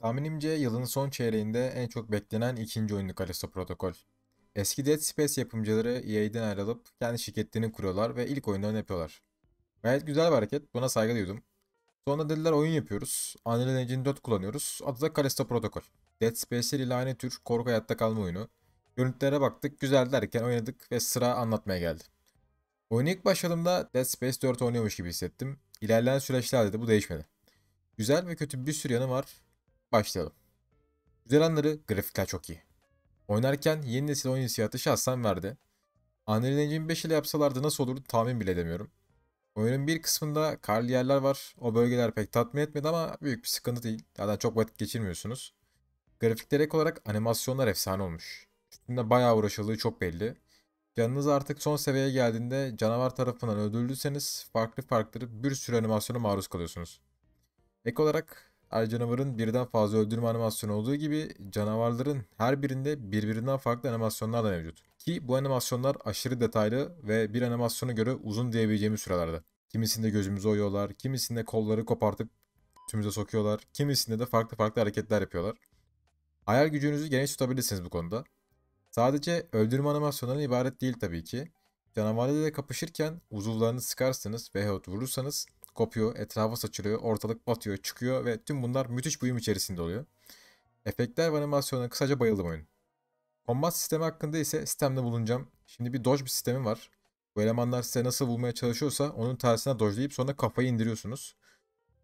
Tahminimce yılın son çeyreğinde en çok beklenen ikinci oyunu Callisto Protokol. Eski Dead Space yapımcıları EA'den ayrılıp kendi şirketlerini kuruyorlar ve ilk oyunlarını yapıyorlar. Gayet güzel bir hareket, buna saygı duydum. Sonra dediler oyun yapıyoruz, Unreal Engine 4 kullanıyoruz, adı da Callisto Protokol. Dead Space ile aynı tür korku hayatta kalma oyunu. Görüntülere baktık, güzel derken oynadık ve sıra anlatmaya geldi. Oyun ilk başladığımda Dead Space 4 oynuyormuş gibi hissettim. İlerleyen süreçlerde de bu değişmedi. Güzel ve kötü bir sürü yanı var Başlayalım. Güzel grafikler çok iyi. Oynarken yeni nesil oyun hissiyatı şahsen verdi. Unreal Engine 5 ile yapsalardı nasıl olurdu tahmin bile edemiyorum. Oyunun bir kısmında karlı yerler var. O bölgeler pek tatmin etmedi ama büyük bir sıkıntı değil. Zaten çok vakit geçirmiyorsunuz. Grafikler ek olarak animasyonlar efsane olmuş. Üstünde bayağı uğraşıldığı çok belli. Canınız artık son seviyeye geldiğinde canavar tarafından öldürülürseniz farklı farklı bir sürü animasyona maruz kalıyorsunuz. Ek olarak her canavarın birden fazla öldürme animasyonu olduğu gibi canavarların her birinde birbirinden farklı animasyonlar da mevcut. Ki bu animasyonlar aşırı detaylı ve bir animasyona göre uzun diyebileceğimiz sürelerde. Kimisinde gözümüzü oyuyorlar, kimisinde kolları kopartıp tümüze sokuyorlar, kimisinde de farklı farklı hareketler yapıyorlar. Hayal gücünüzü geniş tutabilirsiniz bu konuda. Sadece öldürme animasyonlarından ibaret değil tabii ki. Canavarlarla kapışırken uzuvlarını sıkarsınız veyahut vurursanız kopuyor, etrafa saçılıyor, ortalık batıyor, çıkıyor ve tüm bunlar müthiş bir uyum içerisinde oluyor. Efektler ve animasyona kısaca bayıldım oyun. Combat sistemi hakkında ise sistemde bulunacağım. Şimdi bir dodge bir sistemi var. Bu elemanlar size nasıl bulmaya çalışıyorsa onun tersine dojlayıp sonra kafayı indiriyorsunuz.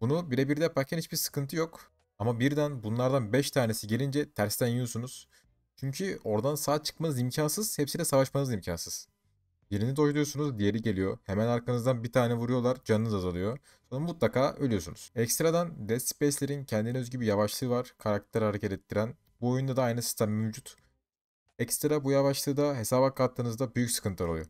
Bunu birebir de yaparken hiçbir sıkıntı yok. Ama birden bunlardan 5 tanesi gelince tersten yiyorsunuz. Çünkü oradan sağ çıkmanız imkansız, hepsiyle savaşmanız imkansız. Birini dojluyorsunuz diğeri geliyor. Hemen arkanızdan bir tane vuruyorlar canınız azalıyor. Sonra mutlaka ölüyorsunuz. Ekstradan Dead Space'lerin kendine özgü bir yavaşlığı var. Karakter hareket ettiren. Bu oyunda da aynı sistem mevcut. Ekstra bu yavaşlığı da hesaba kattığınızda büyük sıkıntılar oluyor.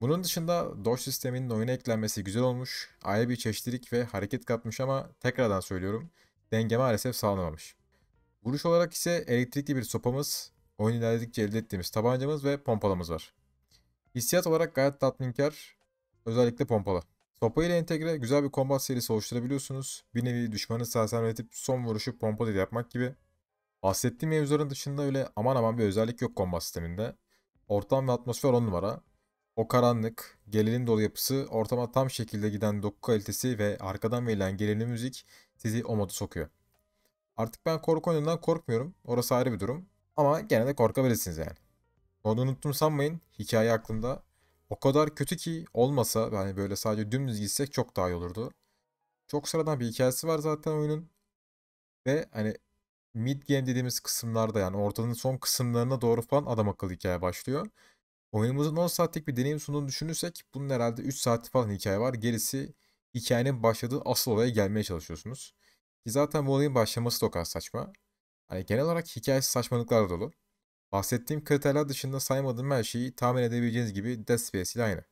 Bunun dışında Dodge sisteminin oyuna eklenmesi güzel olmuş, ayrı bir çeşitlilik ve hareket katmış ama tekrardan söylüyorum, denge maalesef sağlanamamış. Vuruş olarak ise elektrikli bir sopamız, oyun ilerledikçe elde ettiğimiz tabancamız ve pompalamız var. Hissiyat olarak gayet tatminkar. Özellikle pompalı. Sopa ile entegre güzel bir kombat serisi oluşturabiliyorsunuz. Bir nevi düşmanı sersemletip son vuruşu pompalı yapmak gibi. Bahsettiğim mevzuların dışında öyle aman aman bir özellik yok kombat sisteminde. Ortam ve atmosfer 10 numara. O karanlık, gerilim dolu yapısı, ortama tam şekilde giden doku kalitesi ve arkadan verilen gelinli müzik sizi o modu sokuyor. Artık ben korku oyunundan korkmuyorum. Orası ayrı bir durum. Ama gene de korkabilirsiniz yani. Onu unuttum sanmayın. Hikaye aklımda. O kadar kötü ki olmasa yani böyle sadece dümdüz gitsek çok daha iyi olurdu. Çok sıradan bir hikayesi var zaten oyunun. Ve hani mid game dediğimiz kısımlarda yani ortanın son kısımlarına doğru falan adam akıllı hikaye başlıyor. Oyunumuzun 10 saatlik bir deneyim sunduğunu düşünürsek bunun herhalde 3 saat falan hikaye var. Gerisi hikayenin başladığı asıl olaya gelmeye çalışıyorsunuz. Ki zaten bu olayın başlaması da o kadar saçma. Hani genel olarak hikayesi saçmalıklarla dolu. Bahsettiğim kriterler dışında saymadığım her şeyi tahmin edebileceğiniz gibi Death Space ile aynı.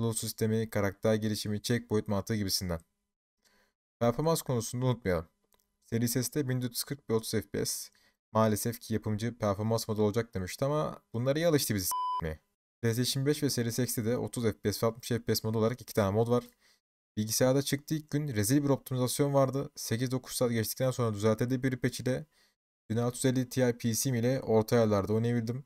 Loot sistemi, karakter gelişimi, checkpoint mantığı gibisinden. Performans konusunda unutmayalım. Seri seste 1440 ve 30 FPS. Maalesef ki yapımcı performans modu olacak demişti ama bunları iyi alıştı bizi s**meye. PlayStation 5 ve Series X'de de 30 FPS ve 60 FPS modu olarak iki tane mod var. Bilgisayarda çıktığı ilk gün rezil bir optimizasyon vardı. 8-9 saat geçtikten sonra düzeltildi bir patch ile 1650 Ti PC'm ile orta yerlerde oynayabildim.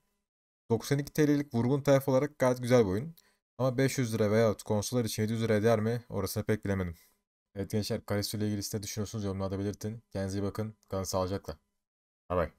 92 TL'lik vurgun tayfa olarak gayet güzel bir oyun. Ama 500 lira veya konsollar için 700 lira eder mi orasını pek bilemedim. Evet gençler Kalisto ile ilgili siz düşünüyorsunuz yorumlarda belirtin. Kendinize iyi bakın. Kalın sağlıcakla. Bay bay.